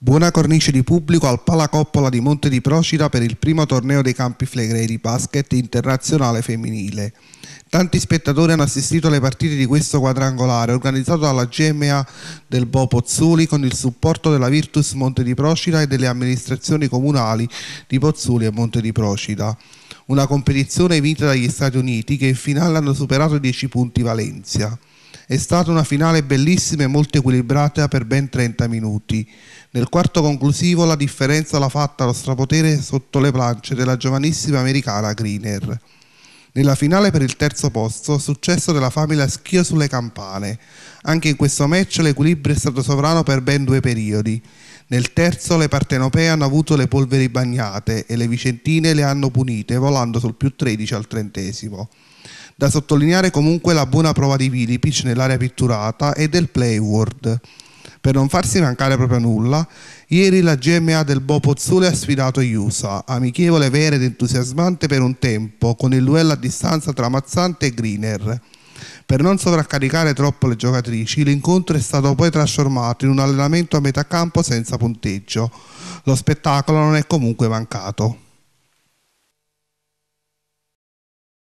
Buona cornice di pubblico al Palacoppola di Monte di Procida per il primo torneo dei campi flegrei di basket internazionale femminile. Tanti spettatori hanno assistito alle partite di questo quadrangolare organizzato dalla GMA del Bo Pozzoli con il supporto della Virtus Monte di Procida e delle amministrazioni comunali di Pozzoli e Monte di Procida. Una competizione vinta dagli Stati Uniti che in finale hanno superato i 10 punti Valencia. È stata una finale bellissima e molto equilibrata per ben 30 minuti. Nel quarto conclusivo la differenza l'ha fatta lo strapotere sotto le planche della giovanissima americana Greener. Nella finale per il terzo posto, successo della famiglia Schio sulle campane. Anche in questo match l'equilibrio è stato sovrano per ben due periodi. Nel terzo le partenopee hanno avuto le polveri bagnate e le vicentine le hanno punite volando sul più 13 al trentesimo. Da sottolineare comunque la buona prova di Vilipic nell'area pitturata e del Playward. Per non farsi mancare proprio nulla, ieri la GMA del Bo Pozzule ha sfidato Iusa, amichevole, vera ed entusiasmante per un tempo, con il duello a distanza tra Mazzante e Greener. Per non sovraccaricare troppo le giocatrici, l'incontro è stato poi trasformato in un allenamento a metà campo senza punteggio. Lo spettacolo non è comunque mancato.